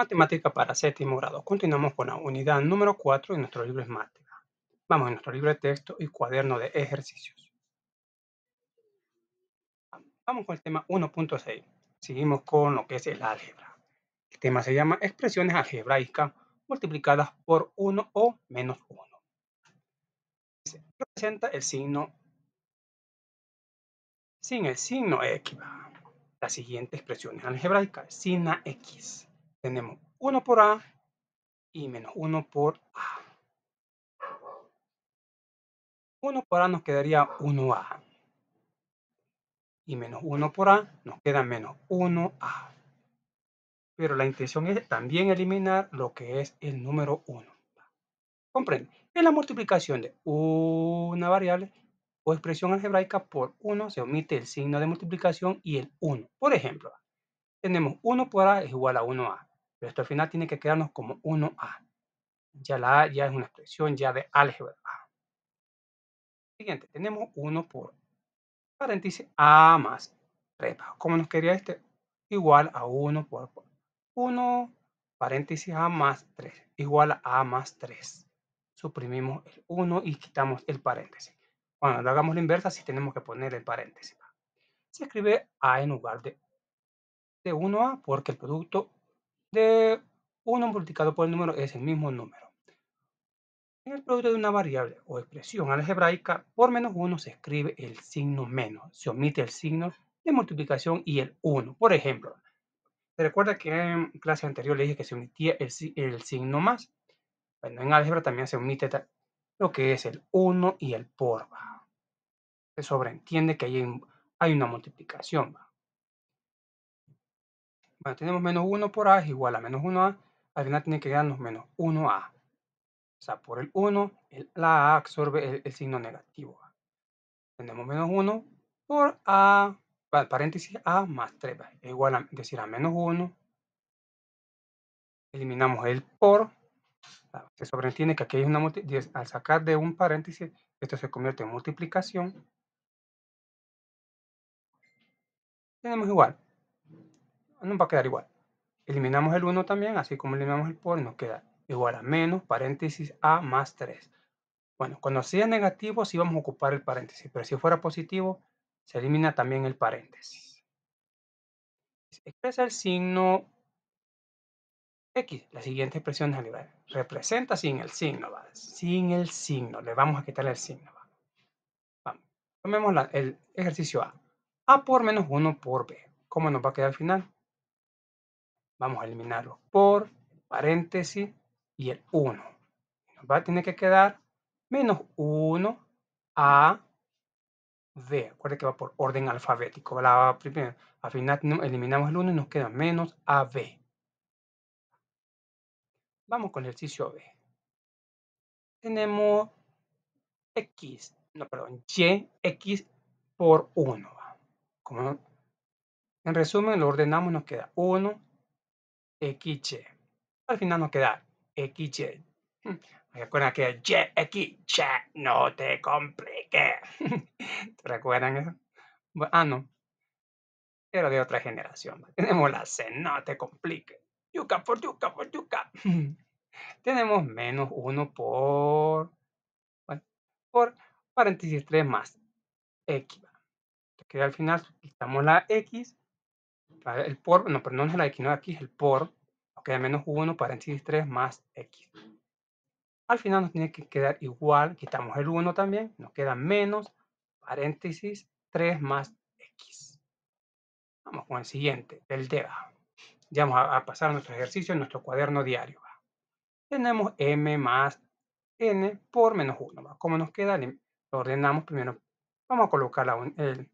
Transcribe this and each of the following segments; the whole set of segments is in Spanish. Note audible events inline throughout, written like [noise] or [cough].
Matemática para séptimo grado. Continuamos con la unidad número 4 en nuestro libro matemáticas. Vamos a nuestro libro de texto y cuaderno de ejercicios. Vamos con el tema 1.6. Seguimos con lo que es el álgebra. El tema se llama expresiones algebraicas multiplicadas por 1 o menos 1. Representa el signo sin el signo X. La siguiente expresión es algebraica, sin la X tenemos 1 por A y menos 1 por A. 1 por A nos quedaría 1A. Y menos 1 por A nos queda menos 1A. Pero la intención es también eliminar lo que es el número 1. Comprende, en la multiplicación de una variable o expresión algebraica por 1 se omite el signo de multiplicación y el 1. Por ejemplo, tenemos 1 por A es igual a 1A. Pero esto al final tiene que quedarnos como 1A. Ya la A ya es una expresión ya de álgebra A. Siguiente, tenemos 1 por paréntesis A más 3 ¿Cómo nos quería este? Igual a 1 por 1 paréntesis A más 3 igual a A más 3. Suprimimos el 1 y quitamos el paréntesis. Cuando lo hagamos la inversa, sí tenemos que poner el paréntesis. Se escribe A en lugar de, de 1A porque el producto de 1 multiplicado por el número es el mismo número. En el producto de una variable o expresión algebraica, por menos 1 se escribe el signo menos, se omite el signo de multiplicación y el 1. Por ejemplo, ¿se recuerda que en clase anterior le dije que se omitía el, signo más? Bueno, en álgebra también se omite lo que es el 1 y el por. Se sobreentiende que hay, hay una multiplicación. Bueno, tenemos menos 1 por A es igual a menos 1A. Al final tiene que darnos menos 1A. O sea, por el 1, la A absorbe el, signo negativo. Tenemos menos 1 por A, paréntesis A más 3. Es igual a, decir, a menos 1. Eliminamos el por. Se sobreentiende que aquí hay una al sacar de un paréntesis, esto se convierte en multiplicación. Tenemos igual nos va a quedar igual. Eliminamos el 1 también, así como eliminamos el por, nos queda igual a menos paréntesis a más 3. Bueno, cuando sea negativo sí vamos a ocupar el paréntesis, pero si fuera positivo se elimina también el paréntesis. Expresa el signo X, la siguiente expresión nivel Representa sin el signo, ¿va? sin el signo, le vamos a quitar el signo. ¿va? Vamos, tomemos el ejercicio A. A por menos 1 por B. ¿Cómo nos va a quedar al final? Vamos a eliminarlo por paréntesis y el 1. Nos va a tener que quedar menos 1 a b. Acuérdense que va por orden alfabético. La al final eliminamos el 1 y nos queda menos b. Vamos con el ejercicio B. Tenemos X, no, perdón, Y, X por 1. en resumen, lo ordenamos, nos queda 1, equiche. Al final nos queda equiche. Hmm, recuerda que x equiche, no te complique. [laughs] ¿Te recuerdan eso? Bueno, ah, no. Era de otra generación. Tenemos la C, no te complique. Yuca por yuca por yuca. [laughs] Tenemos menos 1 por, por paréntesis 3 más x. Que al final quitamos la x el por, no, perdón es la X, no aquí, es el por, ok, menos 1 paréntesis 3 más X. Al final nos tiene que quedar igual, quitamos el 1 también, nos queda menos paréntesis 3 más X. Vamos con el siguiente, el abajo. Ya vamos a, pasar nuestro ejercicio, en nuestro cuaderno diario. Tenemos M más N por menos 1. ¿Cómo nos queda? Lo ordenamos primero. Vamos a colocar el,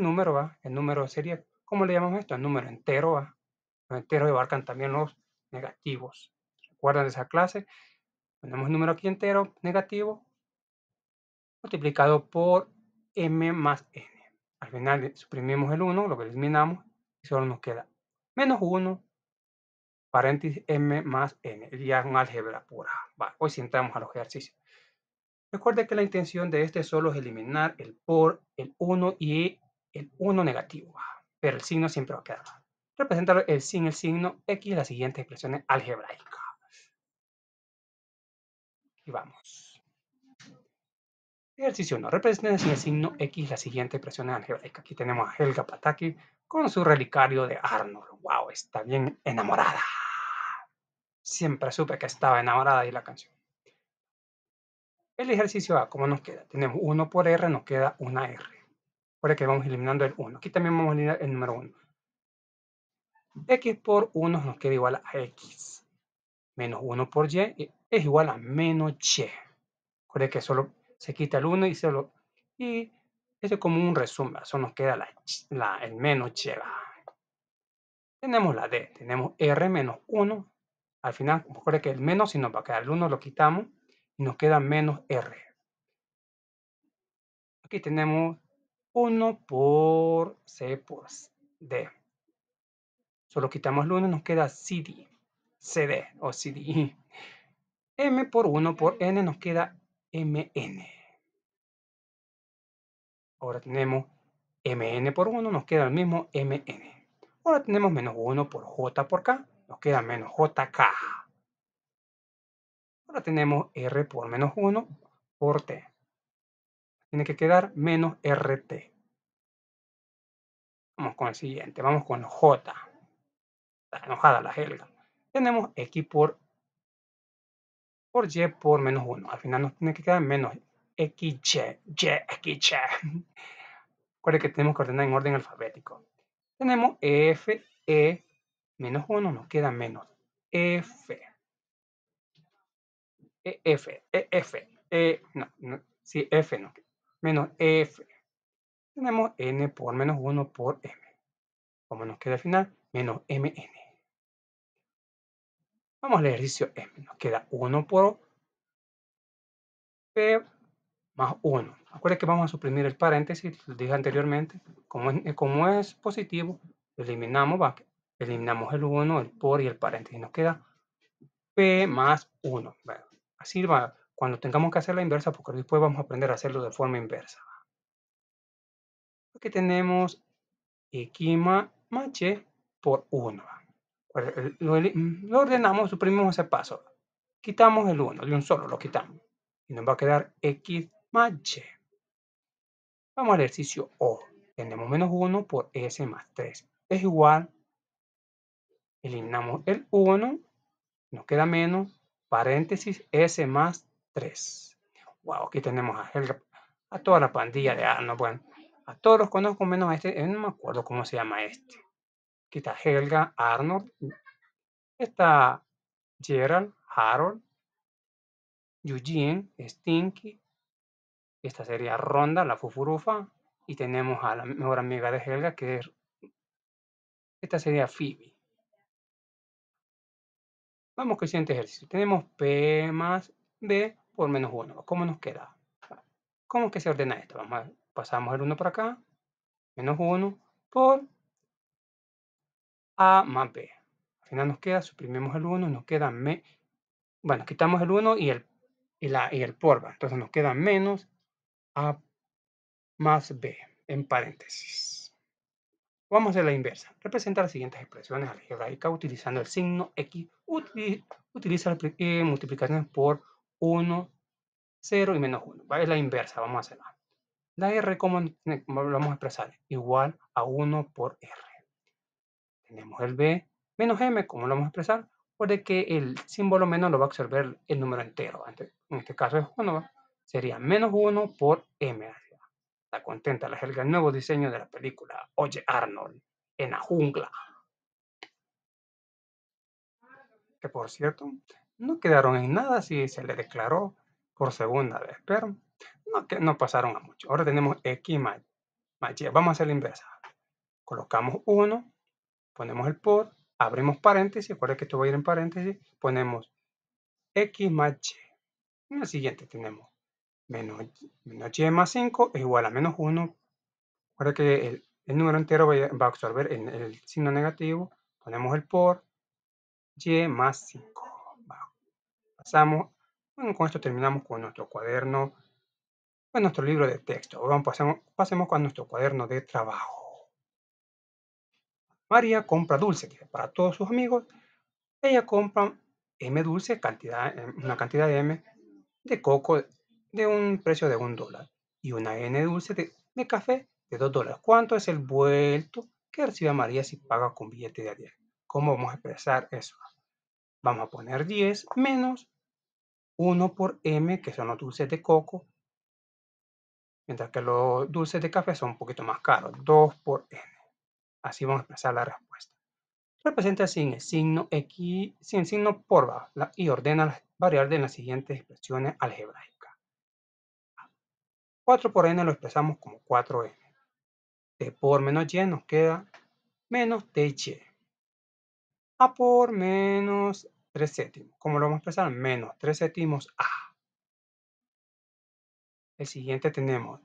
número, ¿va? El número sería ¿Cómo le llamamos esto? El número entero. Los ¿ah? enteros abarcan también los negativos. ¿Recuerdan esa clase? Ponemos el número aquí entero, negativo, multiplicado por m más n. Al final suprimimos el 1, lo que eliminamos, y solo nos queda menos 1, paréntesis m más n. Ya es álgebra pura. hoy sí entramos a los ejercicios. Recuerde que la intención de este solo es eliminar el por, el 1 y el 1 negativo. Ah pero el signo siempre va a quedar Representar el, signo X la siguiente expresiones algebraica. Y vamos. Ejercicio 1. Representar sin el signo X la siguiente expresiones algebraica. Aquí tenemos a Helga Pataki con su relicario de Arnold. ¡Wow! Está bien enamorada. Siempre supe que estaba enamorada de la canción. El ejercicio A, ¿cómo nos queda? Tenemos 1 por R, nos queda una R. Recuerda que vamos eliminando el 1. Aquí también vamos a eliminar el número 1. X por 1 nos queda igual a X. Menos 1 por Y es igual a menos Y. Recuerda que solo se quita el 1 y lo... Y eso es como un resumen. Eso nos queda la, el menos Y. Tenemos la D. Tenemos R menos 1. Al final, recuerda que el menos si nos va a quedar el 1, lo quitamos. Y nos queda menos R. Aquí tenemos 1 por C por D. Solo quitamos el 1, y nos queda CD, CD o CD. M por 1 por N nos queda MN. Ahora tenemos MN por 1, nos queda el mismo MN. Ahora tenemos menos 1 por J por K, nos queda menos JK. Ahora tenemos R por menos 1 por T tiene que quedar menos RT. Vamos con el siguiente, vamos con J. Está enojada la gelga. Tenemos X por, por Y por menos 1. Al final nos tiene que quedar menos XY, Y, XY. [laughs] Recuerden que tenemos que ordenar en orden alfabético. Tenemos F, E, menos 1, nos queda menos e, F. E F, E, no, no, sí, F no menos f. Tenemos n por menos 1 por m. ¿Cómo nos queda al final, menos mn. Vamos al ejercicio m. Nos queda 1 por p más 1. Acuérdense que vamos a suprimir el paréntesis, lo dije anteriormente. Como es, eh, positivo, eliminamos, eliminamos el 1, el por y el paréntesis. Nos queda P más 1. así va, cuando tengamos que hacer la inversa, porque después vamos a aprender a hacerlo de forma inversa. Aquí tenemos X más Mache por 1. Mm, lo, ordenamos, suprimimos ese paso. Quitamos el 1 de un solo, lo quitamos. Y nos va a quedar X más Y. Vamos al ejercicio O. Tenemos menos 1 por S más 3. Es igual. Eliminamos el 1. Nos queda menos. Paréntesis S más 3. Wow, aquí tenemos a, Helga a toda la pandilla de Arnold. Bueno, a todos los conozco menos a este, eh, no me acuerdo cómo se llama este. Aquí está Helga, Arnold, está Gerald, Harold, Eugene, Stinky, esta sería Ronda, la Fufurufa, y tenemos a la mejor amiga de Helga que es, esta sería Phoebe. Vamos con el siguiente ejercicio. Tenemos P más d por menos 1. ¿Cómo nos queda? ¿Cómo que se ordena esto? Pasamos el 1 por acá. Menos 1 por A más B. Al final nos queda, suprimimos el 1, nos queda... Me, bueno, quitamos el 1 y el, y, el por. Entonces nos queda menos A más B en paréntesis. Vamos a la inversa. Representa las siguientes expresiones algebraicas utilizando el signo X. Utiliza, eh, multiplicaciones por 1, 0 y menos 1. Es la inversa, vamos a hacerla. La R, ¿cómo lo vamos a expresar? Igual a 1 por R. Tenemos el B menos M, ¿cómo lo vamos a expresar? puede que el símbolo menos lo va a absorber el número entero. En este caso es 1, sería menos 1 por M. La contenta la jerga, el nuevo diseño de la película Oye Arnold en la jungla. Que por cierto, no quedaron en nada si se le declaró por segunda vez, pero no, que no pasaron a mucho. Ahora tenemos X más, Y. Vamos a hacer la inversa. Colocamos 1, ponemos el por, abrimos paréntesis, recuerda que esto va a ir en paréntesis, ponemos X más Y. En la siguiente tenemos menos, Y más 5 es igual a menos 1. Recuerda que el, número entero va, a absorber el signo negativo. Ponemos el por Y más 5 pasamos, bueno, con esto terminamos con nuestro cuaderno, con nuestro libro de texto. Ahora pasemos, pasemos con nuestro cuaderno de trabajo. María compra dulce que para todos sus amigos. Ella compra M dulce, cantidad, em, una cantidad de M de coco de un precio de un dólar y una N dulce de, café de dos dólares. ¿Cuánto es el vuelto que recibe María si paga con billete de 10? ¿Cómo vamos a expresar eso? Vamos a poner 10 menos 1 por m, que son los dulces de coco, mientras que los dulces de café son un poquito más caros, 2 por n. Así vamos a expresar la respuesta. Representa sin el signo x, sin el signo por bajo, y ordena las variables en las siguientes expresiones algebraicas. 4 por n lo expresamos como 4n. t por menos y nos queda menos y por menos 3 séptimos. ¿Cómo lo vamos a expresar? Menos 3 séptimos a. El siguiente tenemos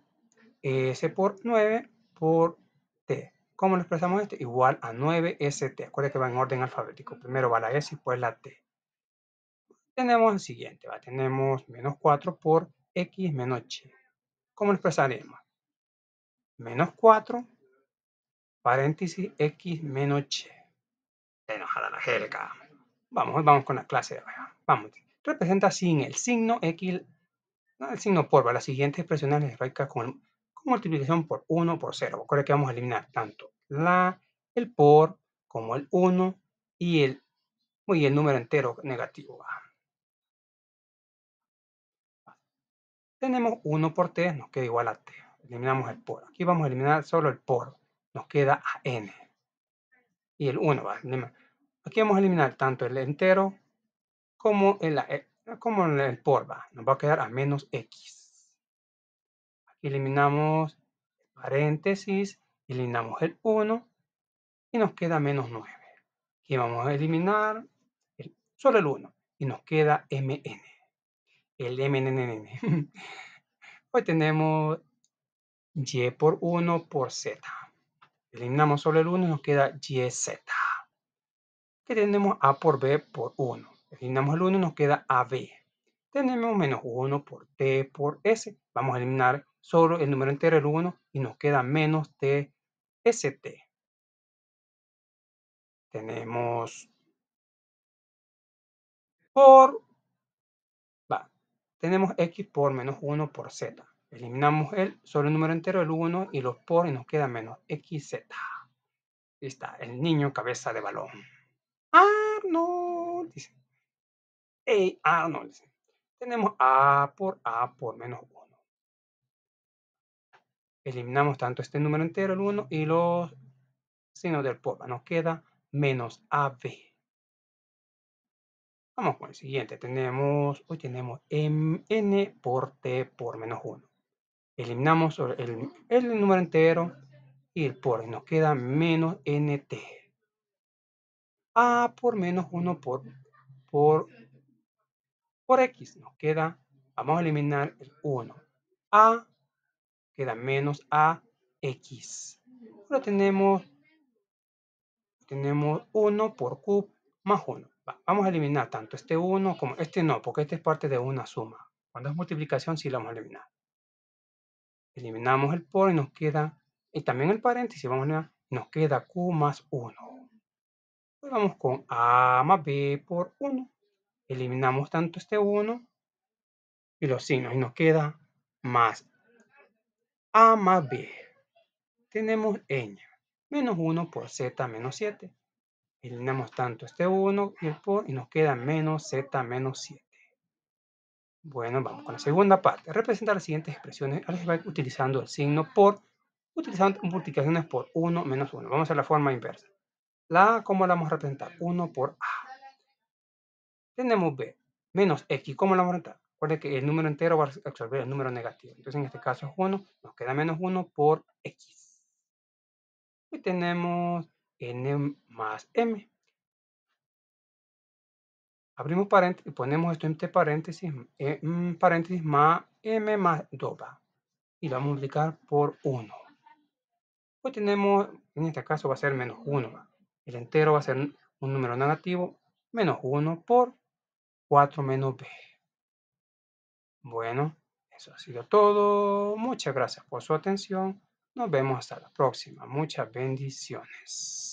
S por 9 por T. ¿Cómo lo expresamos este? Igual a 9ST. Acuérdense que va en orden alfabético. Primero va la S y después la T. Tenemos el siguiente. Tenemos menos 4 por X menos Y. ¿Cómo lo expresaremos? Menos 4, paréntesis, X menos Y enojada la jerga. Vamos, vamos con la clase de Vamos. Representa sin el signo X, el signo por, las siguientes expresiones algebraicas con, con multiplicación por 1 por 0. Recuerda que vamos a eliminar tanto la, el por, como el 1 y el, y el número entero negativo. Tenemos 1 por t, nos queda igual a t. Eliminamos el por. Aquí vamos a eliminar solo el por. Nos queda a n y el 1. ¿vale? Aquí vamos a eliminar tanto el entero como el, eh, como el por. ¿va? Nos va a quedar a menos x. Aquí eliminamos paréntesis, eliminamos el 1 y nos queda menos 9. Aquí vamos a eliminar el, solo el 1 y nos queda mn. El mnn. [laughs] Hoy tenemos y por 1 por z. Eliminamos solo el 1 y nos queda YZ, que tenemos A por B por 1. Eliminamos el 1 y nos queda AB. Tenemos menos 1 por T por S. Vamos a eliminar solo el número entero, el 1, y nos queda menos TST. Tenemos por... Va, tenemos X por menos 1 por Z. Eliminamos el solo el número entero, el 1 y los por, y nos queda menos XZ. Ahí está, el niño cabeza de balón. Arnold, dice. Hey, Arnold, dice. Tenemos A por A por menos 1. Eliminamos tanto este número entero, el 1, y los signos del por. Nos queda menos AB. Vamos con el siguiente. Tenemos, hoy tenemos M, N por T por menos 1 eliminamos el, el número entero y el por, nos queda menos nt. A por menos 1 por, por, por x, nos queda, vamos a eliminar el 1. A queda menos x Ahora tenemos, tenemos 1 por q más 1. vamos a eliminar tanto este 1 como este no, porque este es parte de una suma. Cuando es multiplicación sí lo vamos a eliminar. Eliminamos el por y nos queda, y también el paréntesis, vamos a nos queda Q más 1. Pues vamos con A más B por 1. Eliminamos tanto este 1 y los signos y nos queda más A más B. Tenemos N, menos 1 por Z menos 7. Eliminamos tanto este 1 y el por y nos queda menos Z menos 7. Bueno, vamos con la segunda parte. Representar las siguientes expresiones utilizando el signo por, utilizando multiplicaciones por 1 menos 1. Vamos a hacer la forma inversa. La ¿cómo la vamos a representar? 1 por A. Tenemos B, menos X, ¿cómo la vamos a representar? Recuerden que el número entero va a absorber el número negativo. Entonces, en este caso es 1, nos queda menos 1 por X. Y tenemos N más M abrimos paréntesis, y ponemos esto entre paréntesis, eh, paréntesis más m más doba y lo vamos a multiplicar por 1. Hoy pues tenemos, en este caso va a ser menos 1. El entero va a ser un número negativo, menos 1 por 4 menos b. Bueno, eso ha sido todo. Muchas gracias por su atención. Nos vemos hasta la próxima. Muchas bendiciones.